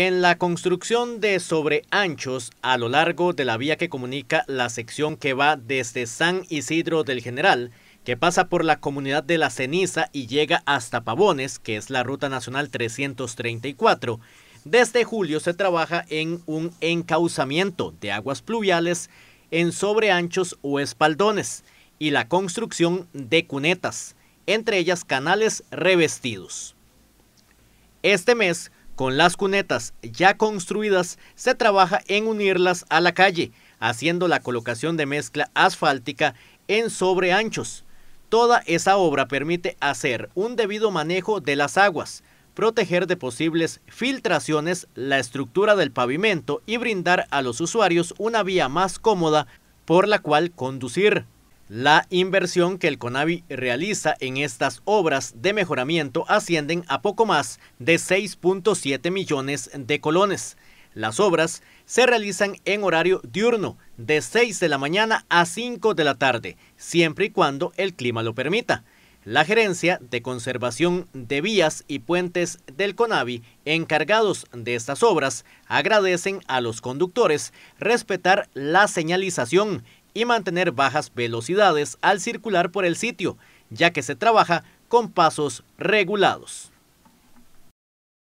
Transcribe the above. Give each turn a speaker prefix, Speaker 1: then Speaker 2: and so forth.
Speaker 1: En la construcción de sobreanchos a lo largo de la vía que comunica la sección que va desde San Isidro del General, que pasa por la comunidad de La Ceniza y llega hasta Pavones, que es la Ruta Nacional 334, desde julio se trabaja en un encauzamiento de aguas pluviales en sobreanchos o espaldones y la construcción de cunetas, entre ellas canales revestidos. Este mes, con las cunetas ya construidas, se trabaja en unirlas a la calle, haciendo la colocación de mezcla asfáltica en sobreanchos. Toda esa obra permite hacer un debido manejo de las aguas, proteger de posibles filtraciones la estructura del pavimento y brindar a los usuarios una vía más cómoda por la cual conducir. La inversión que el CONAVI realiza en estas obras de mejoramiento ascienden a poco más de 6.7 millones de colones. Las obras se realizan en horario diurno, de 6 de la mañana a 5 de la tarde, siempre y cuando el clima lo permita. La Gerencia de Conservación de Vías y Puentes del CONAVI, encargados de estas obras, agradecen a los conductores respetar la señalización y mantener bajas velocidades al circular por el sitio, ya que se trabaja con pasos regulados.